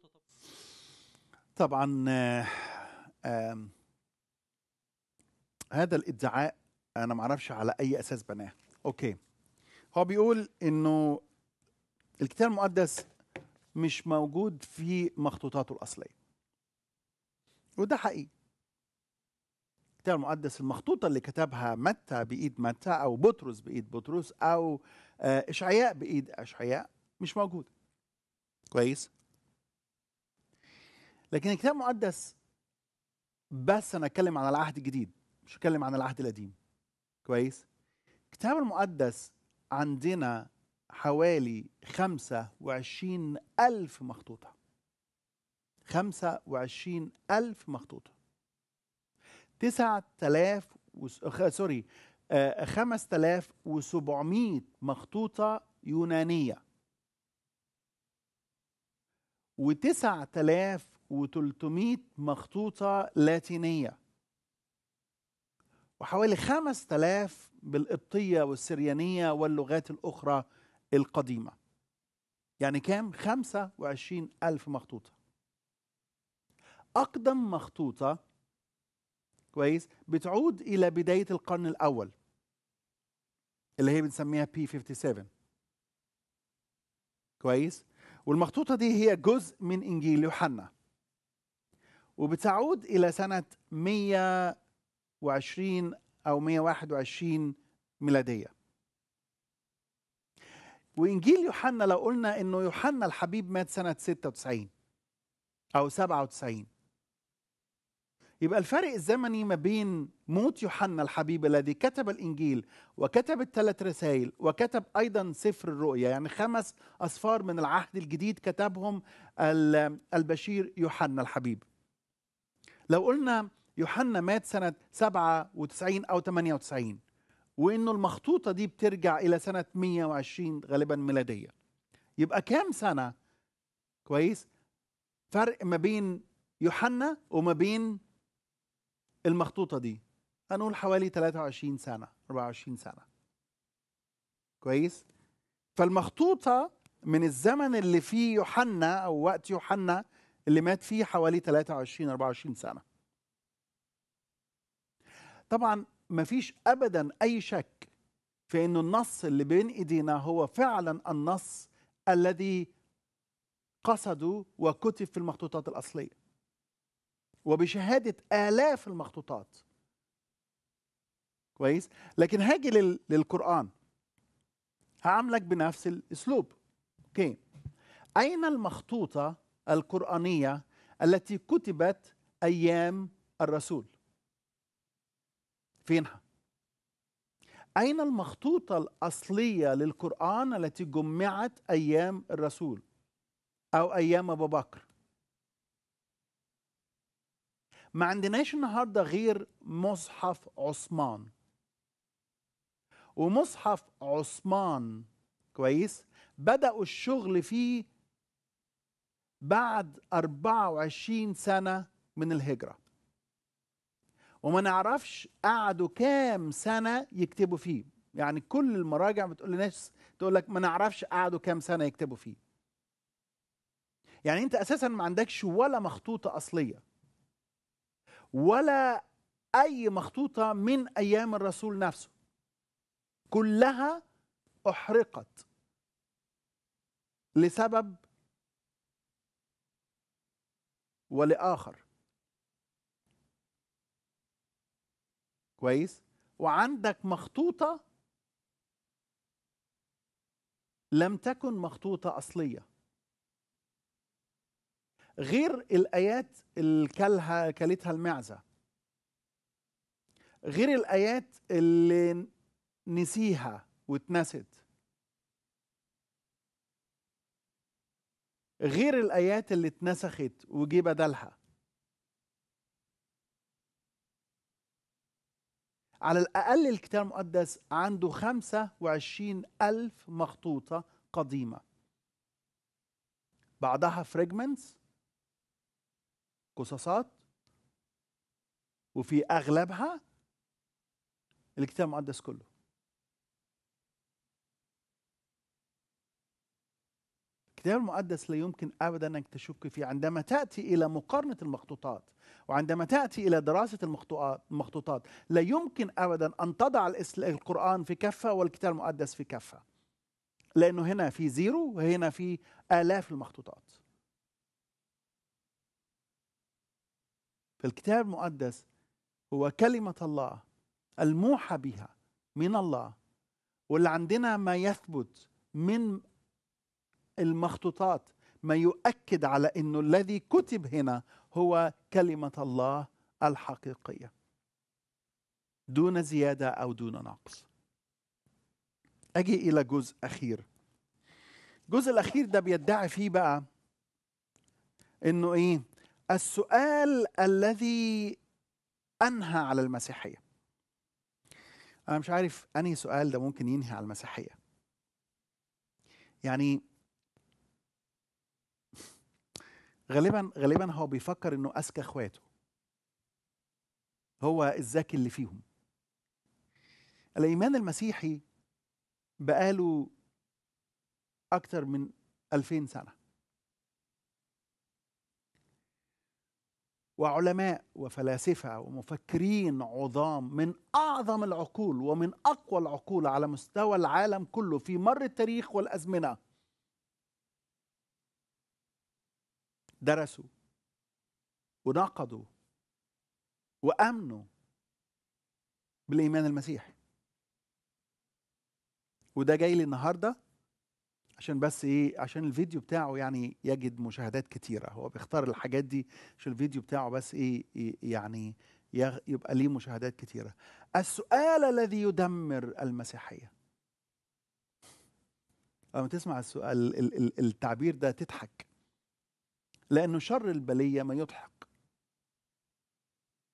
طبعا آه هذا الادعاء انا ما اعرفش على اي اساس بناه اوكي هو بيقول انه الكتاب المقدس مش موجود في مخطوطاته الاصليه وده حقيقي الكتاب المقدس المخطوطه اللي كتبها متى بايد متى او بطرس بايد بطرس او آه، اشعياء بايد اشعياء مش موجود كويس لكن الكتاب المقدس بس انا اتكلم عن العهد الجديد مش اتكلم عن العهد القديم كويس الكتاب المقدس عندنا حوالي وعشرين ألف مخطوطة وعشرين ألف مخطوطة 9000 وس... آه، سوري 5700 آه، مخطوطة يونانية و9300 مخطوطة لاتينية وحوالي 5000 بالقبطية والسريانية واللغات الأخرى القديمة يعني كام؟ 25000 مخطوطة أقدم مخطوطة كويس بتعود إلى بداية القرن الأول اللي هي بنسميها بي 57 كويس والمخطوطة دي هي جزء من إنجيل يوحنا وبتعود إلى سنة 120 أو 121 ميلادية وإنجيل يوحنا لو قلنا إنه يوحنا الحبيب مات سنة 96 أو 97 يبقى الفرق الزمني ما بين موت يوحنا الحبيب الذي كتب الانجيل وكتب الثلاث رسائل وكتب ايضا سفر الرؤيا يعني خمس اصفار من العهد الجديد كتبهم البشير يوحنا الحبيب لو قلنا يوحنا مات سنة 97 أو 98 وإنه المخطوطة دي بترجع إلى سنة 120 غالبا ميلادية يبقى كام سنة كويس فرق ما بين يوحنا وما بين المخطوطه دي هنقول حوالي 23 سنه 24 سنه كويس فالمخطوطه من الزمن اللي فيه يوحنا او وقت يوحنا اللي مات فيه حوالي 23 24 سنه طبعا مفيش ابدا اي شك في ان النص اللي بين ايدينا هو فعلا النص الذي قصده وكتب في المخطوطات الاصليه وبشهادة آلاف المخطوطات كويس لكن هاجي لل... للقرآن هعملك بنفس الأسلوب أوكي أين المخطوطة القرآنية التي كتبت أيام الرسول فينها أين المخطوطة الأصلية للقرآن التي جمعت أيام الرسول أو أيام أبو بكر ما عندناش النهارده غير مصحف عثمان ومصحف عثمان كويس بدأوا الشغل فيه بعد 24 سنة من الهجرة وما نعرفش قعدوا كام سنة يكتبوا فيه يعني كل المراجع بتقول لناس تقول لك ما نعرفش قعدوا كام سنة يكتبوا فيه يعني انت اساسا ما عندكش ولا مخطوطة اصلية ولا أي مخطوطة من أيام الرسول نفسه كلها أحرقت لسبب ولآخر كويس وعندك مخطوطة لم تكن مخطوطة أصلية غير الايات اللي كلتها المعزه غير الايات اللي نسيها واتنست غير الايات اللي اتنسخت وجي بدلها على الأقل الكتاب المقدس عنده وعشرين ألف مخطوطة قديمة بعضها فريجمنتس قصصات وفي اغلبها الكتاب المقدس كله الكتاب المقدس لا يمكن ابدا انك تشك فيه عندما تاتي الى مقارنه المخطوطات وعندما تاتي الى دراسه المخطوطات لا يمكن ابدا ان تضع القران في كفه والكتاب المقدس في كفه لانه هنا في زيرو وهنا في الاف المخطوطات فالكتاب المقدس هو كلمة الله الموحى بها من الله واللي عندنا ما يثبت من المخطوطات ما يؤكد على انه الذي كتب هنا هو كلمه الله الحقيقيه دون زياده او دون نقص اجي الى جزء اخير الجزء الاخير ده بيدعي فيه بقى انه ايه السؤال الذي انهى على المسيحيه انا مش عارف انهي سؤال ده ممكن ينهي على المسيحيه يعني غالبا غالبا هو بيفكر انه اذكى اخواته هو الذكي اللي فيهم الايمان المسيحي بقاله اكتر من 2000 سنه وعلماء وفلاسفه ومفكرين عظام من اعظم العقول ومن اقوى العقول على مستوى العالم كله في مر التاريخ والازمنه درسوا وناقضوا وامنوا بالايمان المسيحي وده جاي لي النهارده عشان بس ايه عشان الفيديو بتاعه يعني يجد مشاهدات كتيره هو بيختار الحاجات دي عشان الفيديو بتاعه بس ايه, إيه، يعني يبقى ليه مشاهدات كتيره السؤال الذي يدمر المسيحيه لما تسمع السؤال التعبير ده تضحك لانه شر البليه ما يضحك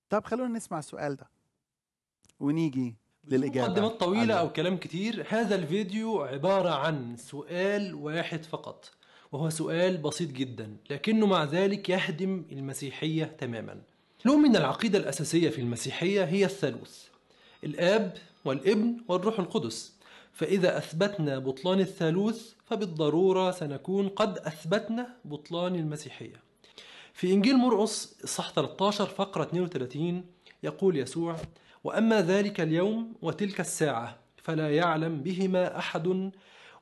طب خلونا نسمع السؤال ده ونيجي للاجابه مقدمات طويله او كلام كتير هذا الفيديو عباره عن سؤال واحد فقط وهو سؤال بسيط جدا لكنه مع ذلك يهدم المسيحيه تماما نؤمن العقيده الاساسيه في المسيحيه هي الثالوث الاب والابن والروح القدس فاذا اثبتنا بطلان الثالوث فبالضروره سنكون قد اثبتنا بطلان المسيحيه في انجيل مرقس صح 13 فقره 32 يقول يسوع وأما ذلك اليوم وتلك الساعة فلا يعلم بهما أحد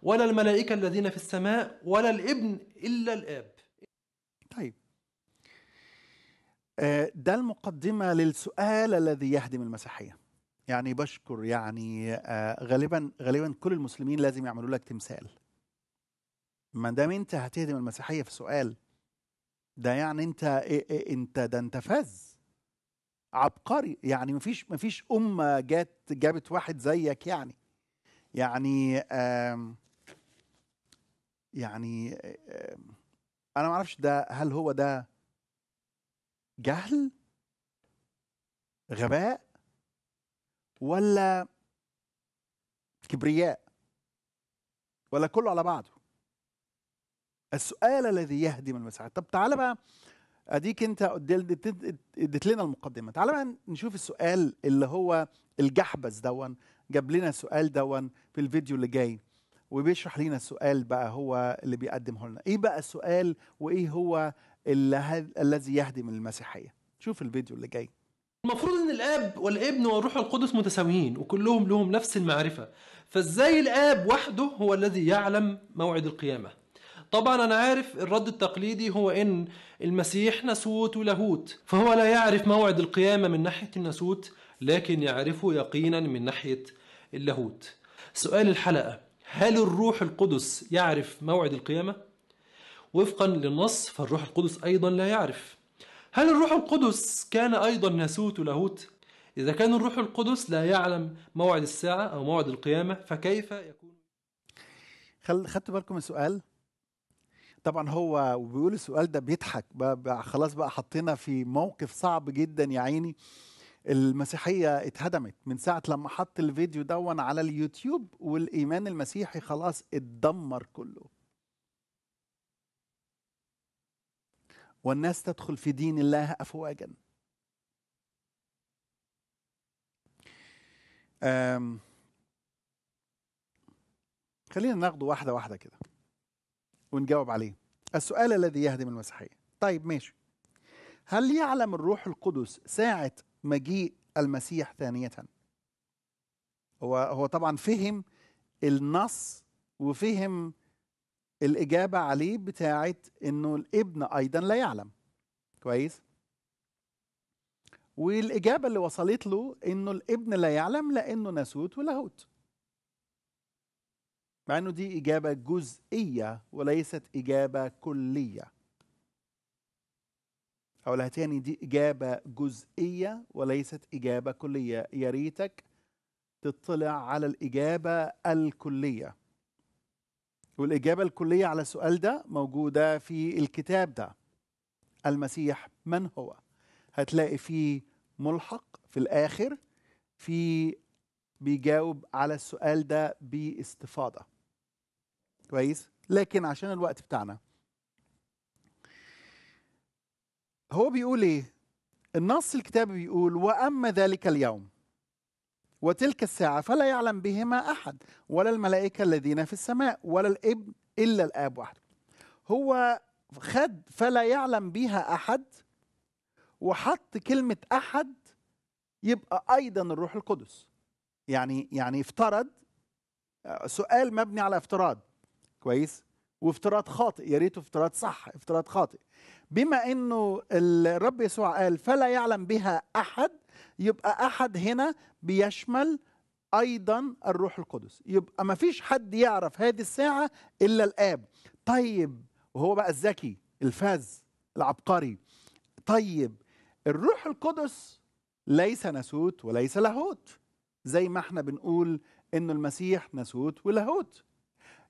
ولا الملائكة الذين في السماء ولا الابن إلا الآب طيب آه، ده المقدمة للسؤال الذي يهدم المسيحية يعني بشكر يعني آه، غالبا غالبا كل المسلمين لازم يعملوا لك تمثال ما دام انت هتهدم المسيحيه في سؤال ده يعني انت انت ده انت فذ عبقري يعني مفيش مفيش امه جت جابت واحد زيك يعني يعني آم يعني آم انا ما اعرفش ده هل هو ده جهل غباء ولا كبرياء ولا كله على بعضه السؤال الذي يهدم المساحات طب تعالى بقى اديك انت اديت لنا المقدمه تعال بقى نشوف السؤال اللي هو الجحبس دون جاب لنا السؤال دون في الفيديو اللي جاي وبيشرح لنا السؤال بقى هو اللي بيقدمه لنا ايه بقى السؤال وايه هو الذي يهدم المسيحيه شوف الفيديو اللي جاي المفروض ان الاب والابن والروح القدس متساويين وكلهم لهم نفس المعرفه فازاي الاب وحده هو الذي يعلم موعد القيامه طبعا أنا عارف الرد التقليدي هو إن المسيح نسوت ولاهوت فهو لا يعرف موعد القيامة من ناحية النسوت لكن يعرفه يقينا من ناحية اللاهوت سؤال الحلقة هل الروح القدس يعرف موعد القيامة؟ وفقا للنص فالروح القدس أيضا لا يعرف هل الروح القدس كان أيضا ناسوت ولاهوت؟ إذا كان الروح القدس لا يعلم موعد الساعة أو موعد القيامة فكيف يكون؟ خل... خدتوا بالكم من سؤال؟ طبعا هو وبيقول السؤال ده بيضحك بقى خلاص بقى حطينا في موقف صعب جدا يا عيني المسيحية اتهدمت من ساعة لما حط الفيديو دون على اليوتيوب والإيمان المسيحي خلاص اتدمر كله والناس تدخل في دين الله أفواجا خلينا ناخده واحدة واحدة كده ونجاوب عليه السؤال الذي يهدم المسيحية طيب ماشي هل يعلم الروح القدس ساعة مجيء المسيح ثانية هو هو طبعا فهم النص وفهم الإجابة عليه بتاعة إنه الابن أيضا لا يعلم كويس والإجابة اللي وصلت له إنه الابن لا يعلم لأنه ناسوت ولاهوت مع انه دي اجابه جزئيه وليست اجابه كليه أقولها تاني دي إجابة جزئية وليست إجابة كلية يا ريتك تطلع على الإجابة الكلية والإجابة الكلية على السؤال ده موجودة في الكتاب ده المسيح من هو هتلاقي فيه ملحق في الآخر في بيجاوب على السؤال ده باستفاضه كويس لكن عشان الوقت بتاعنا هو بيقول ايه النص الكتابي بيقول واما ذلك اليوم وتلك الساعه فلا يعلم بهما احد ولا الملائكه الذين في السماء ولا الابن الا الاب وحده هو خد فلا يعلم بها احد وحط كلمه احد يبقى ايضا الروح القدس يعني يعني افترض آه، سؤال مبني على افتراض كويس وافتراض خاطئ يا ريته افتراض صح افتراض خاطئ بما انه الرب يسوع قال فلا يعلم بها احد يبقى احد هنا بيشمل ايضا الروح القدس يبقى ما فيش حد يعرف هذه الساعه الا الاب طيب وهو بقى الذكي الفاز العبقري طيب الروح القدس ليس ناسوت وليس لاهوت زي ما احنا بنقول انه المسيح ناسوت ولاهوت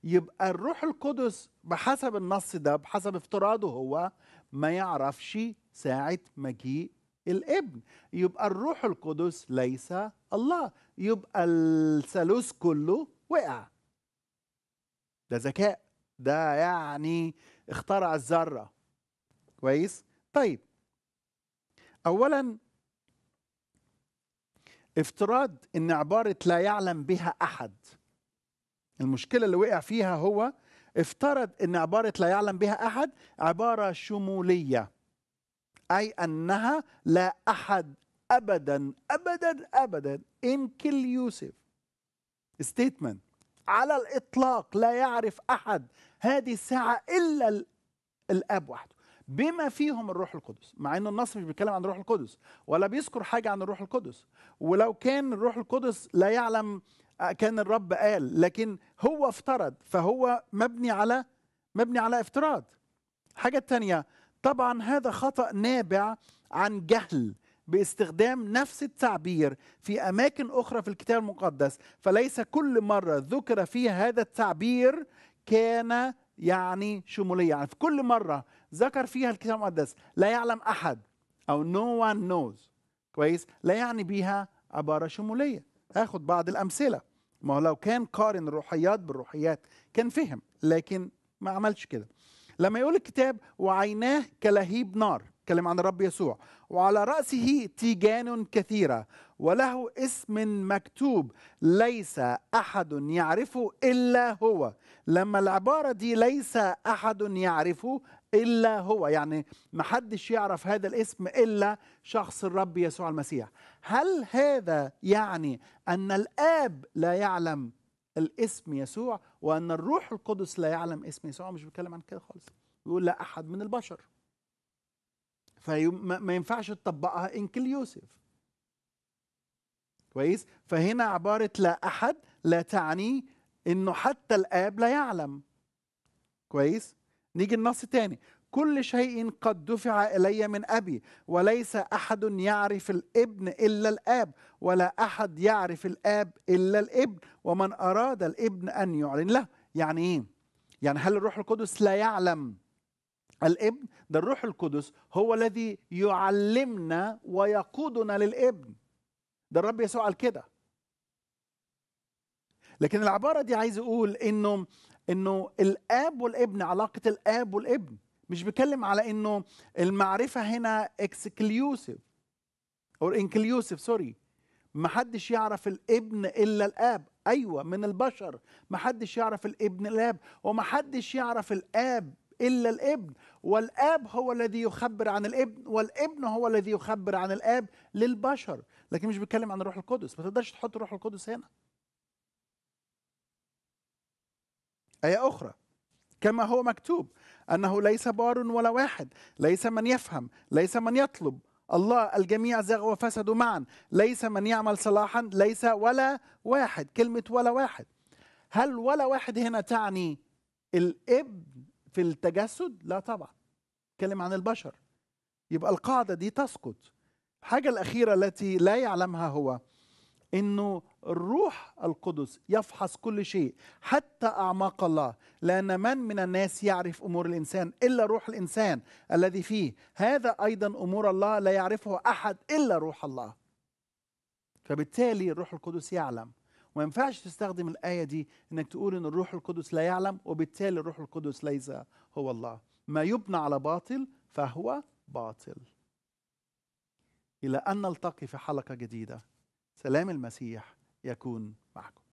يبقى الروح القدس بحسب النص ده بحسب افتراضه هو ما يعرفش ساعة مجيء الابن يبقى الروح القدس ليس الله يبقى الثالوث كله وقع ده ذكاء ده يعني اخترع الذرة كويس طيب أولا افتراض ان عبارة لا يعلم بها أحد المشكلة اللي وقع فيها هو افترض أن عبارة لا يعلم بها أحد عبارة شمولية أي أنها لا أحد أبدا أبدا أبدا إنكل يوسف ستيتمنت على الإطلاق لا يعرف أحد هذه الساعة إلا الأب وحده بما فيهم الروح القدس مع ان النص مش بيتكلم عن الروح القدس ولا بيذكر حاجه عن الروح القدس ولو كان الروح القدس لا يعلم كان الرب قال لكن هو افترض فهو مبني على مبني على افتراض حاجة تانية طبعا هذا خطأ نابع عن جهل باستخدام نفس التعبير في أماكن أخرى في الكتاب المقدس فليس كل مرة ذكر فيها هذا التعبير كان يعني شمولية يعني في كل مرة ذكر فيها الكتاب المقدس لا يعلم أحد أو no one knows كويس لا يعني بها عبارة شمولية اخد بعض الامثله ما هو لو كان قارن الروحيات بالروحيات كان فهم لكن ما عملش كده لما يقول الكتاب وعيناه كلهيب نار كلام عن الرب يسوع وعلى رأسه تيجان كثيرة وله اسم مكتوب ليس أحد يعرفه إلا هو لما العبارة دي ليس أحد يعرفه إلا هو يعني محدش يعرف هذا الاسم إلا شخص الرب يسوع المسيح هل هذا يعني أن الآب لا يعلم الاسم يسوع وأن الروح القدس لا يعلم اسم يسوع مش بيتكلم عن كده خالص بيقول لا أحد من البشر فما ينفعش تطبقها إنكل يوسف كويس فهنا عبارة لا أحد لا تعني إنه حتى الآب لا يعلم كويس نيجي النص تاني كل شيء قد دفع الي من ابي وليس احد يعرف الابن الا الاب ولا احد يعرف الاب الا الابن ومن اراد الابن ان يعلن له يعني ايه يعني هل الروح القدس لا يعلم الابن ده الروح القدس هو الذي يعلمنا ويقودنا للابن ده الرب يسوع قال كده لكن العباره دي عايز اقول انه انه الاب والابن علاقه الاب والابن مش بيتكلم على انه المعرفه هنا اكسكلوسيف او انكلوسيف سوري ما حدش يعرف الابن الا الاب ايوه من البشر ما حدش يعرف الابن الاب وما حدش يعرف الاب الا الابن والاب هو الذي يخبر عن الابن والابن هو الذي يخبر عن الاب للبشر لكن مش بيتكلم عن الروح القدس ما تقدرش تحط الروح القدس هنا آية أخرى كما هو مكتوب أنه ليس بار ولا واحد ليس من يفهم ليس من يطلب الله الجميع زغوا وفسدوا معا ليس من يعمل صلاحا ليس ولا واحد كلمة ولا واحد هل ولا واحد هنا تعني الابن في التجسد لا طبعا تكلم عن البشر يبقى القاعدة دي تسقط الحاجة الأخيرة التي لا يعلمها هو انه الروح القدس يفحص كل شيء حتى اعماق الله لان من من الناس يعرف امور الانسان الا روح الانسان الذي فيه هذا ايضا امور الله لا يعرفه احد الا روح الله فبالتالي الروح القدس يعلم وما ينفعش تستخدم الايه دي انك تقول ان الروح القدس لا يعلم وبالتالي الروح القدس ليس هو الله ما يبنى على باطل فهو باطل الى ان نلتقي في حلقه جديده سلام المسيح يكون